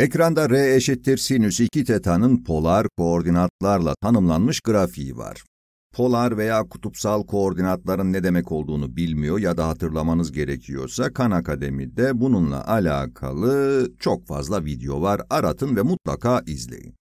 Ekranda R eşittir sinüs 2 teta'nın polar koordinatlarla tanımlanmış grafiği var. Polar veya kutupsal koordinatların ne demek olduğunu bilmiyor ya da hatırlamanız gerekiyorsa Khan Akademi'de bununla alakalı çok fazla video var. Aratın ve mutlaka izleyin.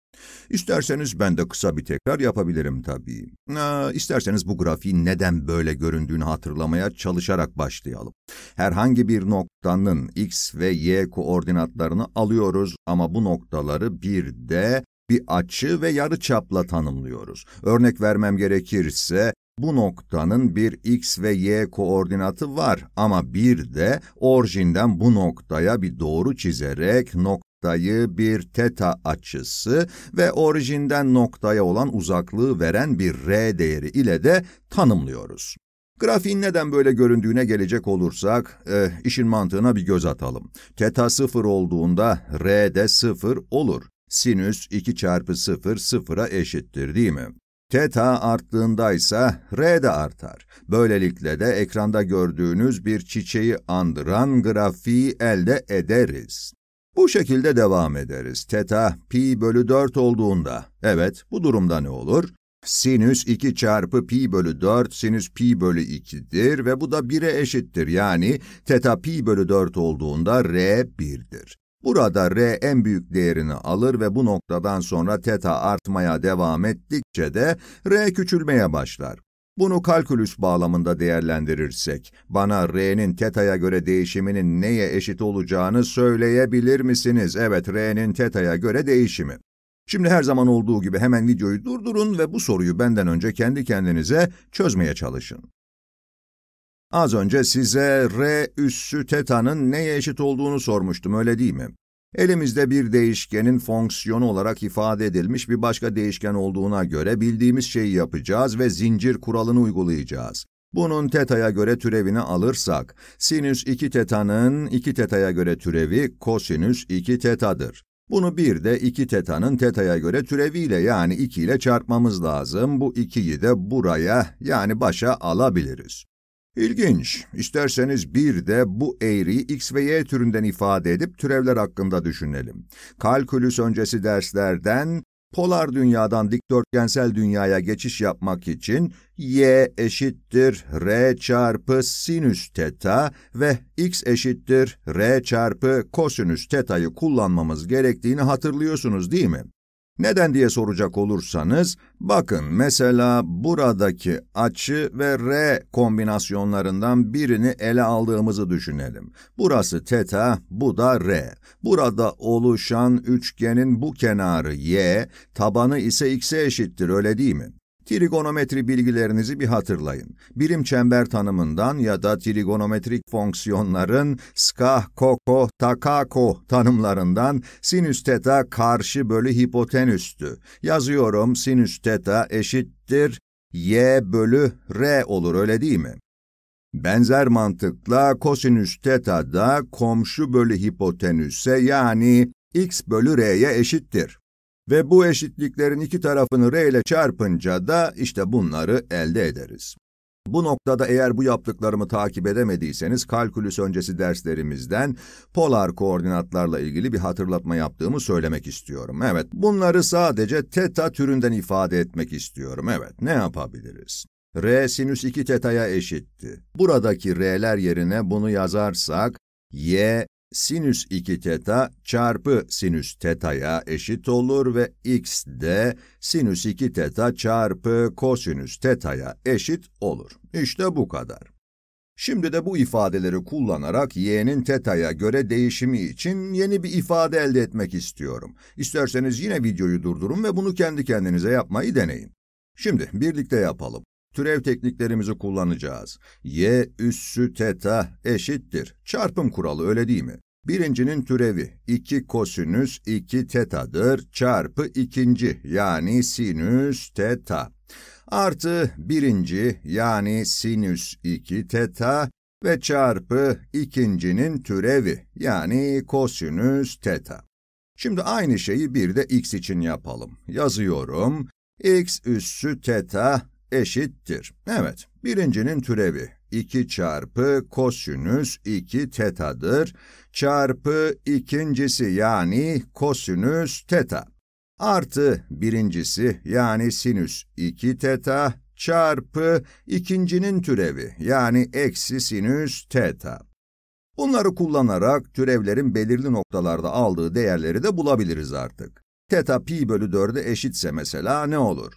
İsterseniz ben de kısa bir tekrar yapabilirim tabii. Ee, isterseniz bu grafiğin neden böyle göründüğünü hatırlamaya çalışarak başlayalım. Herhangi bir noktanın x ve y koordinatlarını alıyoruz ama bu noktaları bir de bir açı ve yarıçapla tanımlıyoruz. Örnek vermem gerekirse bu noktanın bir x ve y koordinatı var ama bir de orijinden bu noktaya bir doğru çizerek nokta noktayı bir teta açısı ve orijinden noktaya olan uzaklığı veren bir R değeri ile de tanımlıyoruz. Grafiğin neden böyle göründüğüne gelecek olursak, e, işin mantığına bir göz atalım. Teta 0 olduğunda R de 0 olur. Sinüs 2 çarpı 0 sıfıra eşittir değil mi? Teta arttığında ise R de artar. Böylelikle de ekranda gördüğünüz bir çiçeği andıran grafiği elde ederiz. Bu şekilde devam ederiz. Teta pi bölü 4 olduğunda, evet bu durumda ne olur? Sinüs 2 çarpı pi bölü 4 sinüs pi bölü 2'dir ve bu da 1'e eşittir. Yani teta pi bölü 4 olduğunda r 1'dir. Burada r en büyük değerini alır ve bu noktadan sonra teta artmaya devam ettikçe de r küçülmeye başlar. Bunu kalkülüs bağlamında değerlendirirsek, bana R'nin teta'ya göre değişiminin neye eşit olacağını söyleyebilir misiniz? Evet, R'nin teta'ya göre değişimi. Şimdi her zaman olduğu gibi hemen videoyu durdurun ve bu soruyu benden önce kendi kendinize çözmeye çalışın. Az önce size R üssü teta'nın neye eşit olduğunu sormuştum, öyle değil mi? Elimizde bir değişkenin fonksiyonu olarak ifade edilmiş bir başka değişken olduğuna göre bildiğimiz şeyi yapacağız ve zincir kuralını uygulayacağız. Bunun teta'ya göre türevini alırsak, sinüs 2 teta'nın 2 teta'ya göre türevi kosinüs 2 teta'dır. Bunu bir de 2 teta'nın teta'ya göre türeviyle yani 2 ile çarpmamız lazım. Bu 2'yi de buraya yani başa alabiliriz. İlginç. İsterseniz bir de bu eğriyi X ve Y türünden ifade edip türevler hakkında düşünelim. Kalkülüs öncesi derslerden polar dünyadan dikdörtgensel dünyaya geçiş yapmak için y eşittir r çarpı sinüs teta ve x eşittir r çarpı kosinüs teta'yı kullanmamız gerektiğini hatırlıyorsunuz değil mi? Neden diye soracak olursanız, bakın mesela buradaki açı ve R kombinasyonlarından birini ele aldığımızı düşünelim. Burası teta, bu da R. Burada oluşan üçgenin bu kenarı y, tabanı ise x'e eşittir öyle değil mi? Trigonometri bilgilerinizi bir hatırlayın. Birim çember tanımından ya da trigonometrik fonksiyonların skah, koko, takako tanımlarından sinüs teta karşı bölü hipotenüstü. Yazıyorum sinüs teta eşittir y bölü r olur öyle değil mi? Benzer mantıkla kosinüs teta da komşu bölü hipotenüse yani x bölü r'ye eşittir. Ve bu eşitliklerin iki tarafını R ile çarpınca da işte bunları elde ederiz. Bu noktada eğer bu yaptıklarımı takip edemediyseniz kalkülüs öncesi derslerimizden polar koordinatlarla ilgili bir hatırlatma yaptığımı söylemek istiyorum. Evet, bunları sadece teta türünden ifade etmek istiyorum. Evet, ne yapabiliriz? R sinüs 2 teta'ya eşitti. Buradaki R'ler yerine bunu yazarsak y sinüs 2 teta çarpı sinüs teta'ya eşit olur ve x de sinüs 2 teta çarpı kosinüs teta'ya eşit olur. İşte bu kadar. Şimdi de bu ifadeleri kullanarak y'nin teta'ya göre değişimi için yeni bir ifade elde etmek istiyorum. İsterseniz yine videoyu durdurun ve bunu kendi kendinize yapmayı deneyin. Şimdi birlikte yapalım. Türev tekniklerimizi kullanacağız. y üssü teta eşittir. Çarpım kuralı öyle değil mi? Birincinin türevi 2 kosinüs 2 tetadır çarpı ikinci yani sinüs teta. Artı birinci yani sinüs 2 teta ve çarpı ikincinin türevi yani kosinüs teta. Şimdi aynı şeyi bir de x için yapalım. Yazıyorum. x üssü teta eşittir. Evet, birincinin türevi 2 çarpı kosinüs 2 tetadır çarpı ikincisi yani kosinüs teta artı birincisi yani sinüs 2 teta çarpı ikincinin türevi yani eksi sinüs teta. Bunları kullanarak türevlerin belirli noktalarda aldığı değerleri de bulabiliriz artık. Teta pi bölü 4'e eşitse mesela ne olur?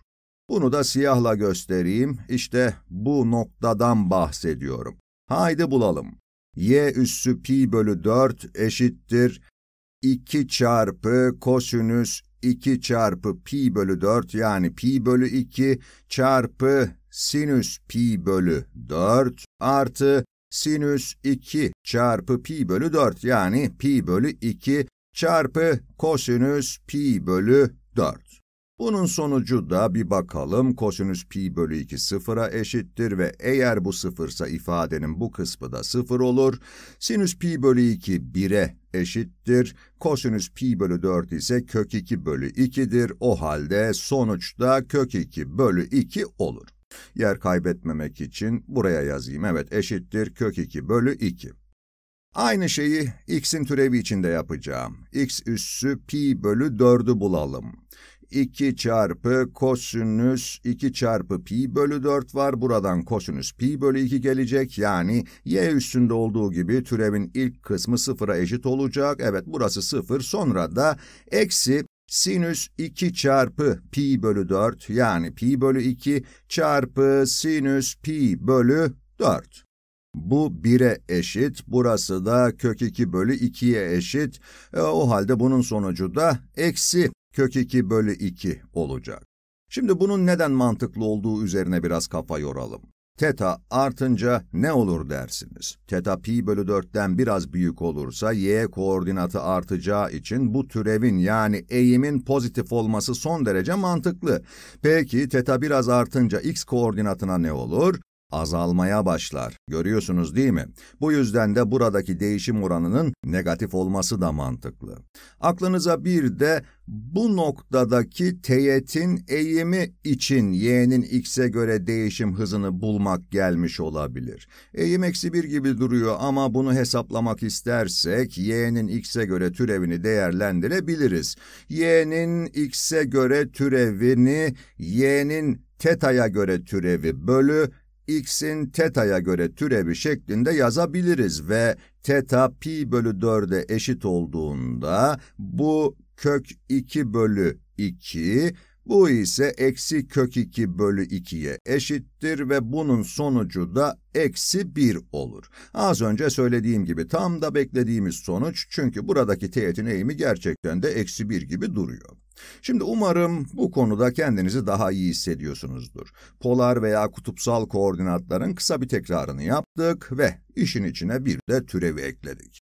Bunu da siyahla göstereyim. İşte bu noktadan bahsediyorum. Haydi bulalım. y üssü pi bölü 4 eşittir 2 çarpı kosinüs 2 çarpı pi bölü 4 yani pi bölü 2 çarpı sinüs pi bölü 4 artı sinüs 2 çarpı pi bölü 4 yani pi bölü 2 çarpı kosinüs pi bölü 4. Bunun sonucu da bir bakalım kosinüs pi bölü 2 sıfıra eşittir ve eğer bu sıfırsa ifadenin bu kısmı da sıfır olur. Sinüs pi bölü 2 1'e eşittir. Kosinüs pi bölü 4 ise kök 2 bölü 2'dir. O halde sonuçta kök 2 bölü 2 olur. Yer kaybetmemek için buraya yazayım. Evet eşittir kök 2 bölü 2. Aynı şeyi x'in türevi içinde yapacağım. x üssü pi bölü 4'ü bulalım. 2 çarpı kosinüs 2 çarpı pi bölü 4 var. Buradan kosinüs pi bölü 2 gelecek. Yani y üstünde olduğu gibi türevin ilk kısmı sıfıra eşit olacak. Evet burası sıfır. Sonra da eksi sinüs 2 çarpı pi bölü 4 yani pi bölü 2 çarpı sinüs pi bölü 4. Bu 1'e eşit, burası da kök 2 bölü 2'ye eşit. E, o halde bunun sonucu da eksi kök 2 bölü 2 olacak. Şimdi bunun neden mantıklı olduğu üzerine biraz kafa yoralım. Teta artınca ne olur dersiniz? Teta pi bölü 4'ten biraz büyük olursa y koordinatı artacağı için bu türevin yani eğimin pozitif olması son derece mantıklı. Peki teta biraz artınca x koordinatına ne olur? azalmaya başlar. Görüyorsunuz değil mi? Bu yüzden de buradaki değişim oranının negatif olması da mantıklı. Aklınıza bir de bu noktadaki teğetin eğimi için y'nin x'e göre değişim hızını bulmak gelmiş olabilir. Eğim eksi 1 gibi duruyor ama bunu hesaplamak istersek y'nin x'e göre türevini değerlendirebiliriz. y'nin x'e göre türevini y'nin teta'ya göre türevi bölü x'in teta'ya göre türevi şeklinde yazabiliriz ve teta pi bölü 4'e eşit olduğunda bu kök 2 bölü 2, bu ise eksi kök 2 bölü 2'ye eşittir ve bunun sonucu da eksi 1 olur. Az önce söylediğim gibi tam da beklediğimiz sonuç çünkü buradaki teğetin eğimi gerçekten de eksi 1 gibi duruyor. Şimdi umarım bu konuda kendinizi daha iyi hissediyorsunuzdur. Polar veya kutupsal koordinatların kısa bir tekrarını yaptık ve işin içine bir de türevi ekledik.